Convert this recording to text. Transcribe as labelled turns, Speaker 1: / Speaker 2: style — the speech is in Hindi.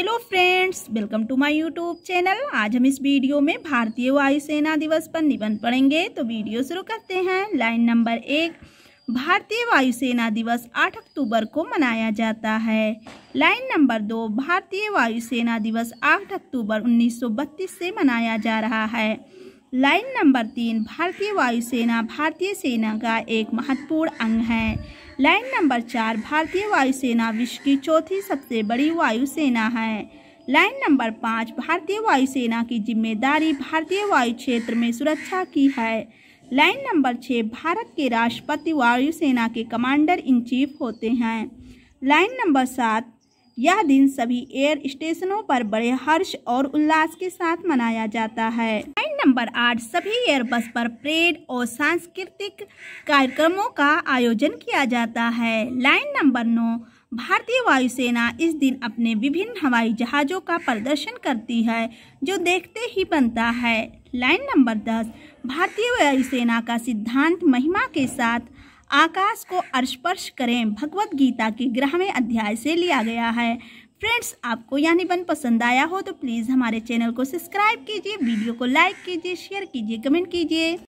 Speaker 1: hello friends welcome to my YouTube channel आज हम इस वीडियो में भारतीय वायुसेना दिवस पर निबंध पढ़ेंगे तो वीडियो शुरू करते हैं लाइन नंबर एक भारतीय वायुसेना दिवस 8 अक्टूबर को मनाया जाता है लाइन नंबर दो भारतीय वायुसेना दिवस 8 अक्टूबर 1932 से मनाया जा रहा है लाइन नंबर तीन भारतीय वायुसेना भारतीय सेना का एक महत्वपूर्ण अंग है लाइन नंबर चार भारतीय वायुसेना विश्व की चौथी सबसे बड़ी वायुसेना है लाइन नंबर पाँच भारतीय वायुसेना की जिम्मेदारी भारतीय वायु क्षेत्र में सुरक्षा की है लाइन नंबर छः भारत के राष्ट्रपति वायुसेना के कमांडर इन चीफ होते हैं लाइन नंबर सात यह दिन सभी एयर स्टेशनों पर बड़े हर्ष और उल्लास के साथ मनाया जाता है नंबर आठ सभी एयरबस पर परेड और सांस्कृतिक कार्यक्रमों का आयोजन किया जाता है लाइन नंबर नौ भारतीय वायुसेना इस दिन अपने विभिन्न हवाई जहाज़ों का प्रदर्शन करती है जो देखते ही बनता है लाइन नंबर दस भारतीय वायुसेना का सिद्धांत महिमा के साथ आकाश को अर्स्पर्श करें भगवत गीता के ग्रहवें अध्याय से लिया गया है फ्रेंड्स आपको यह निबंध पसंद आया हो तो प्लीज़ हमारे चैनल को सब्सक्राइब कीजिए वीडियो को लाइक कीजिए शेयर कीजिए कमेंट कीजिए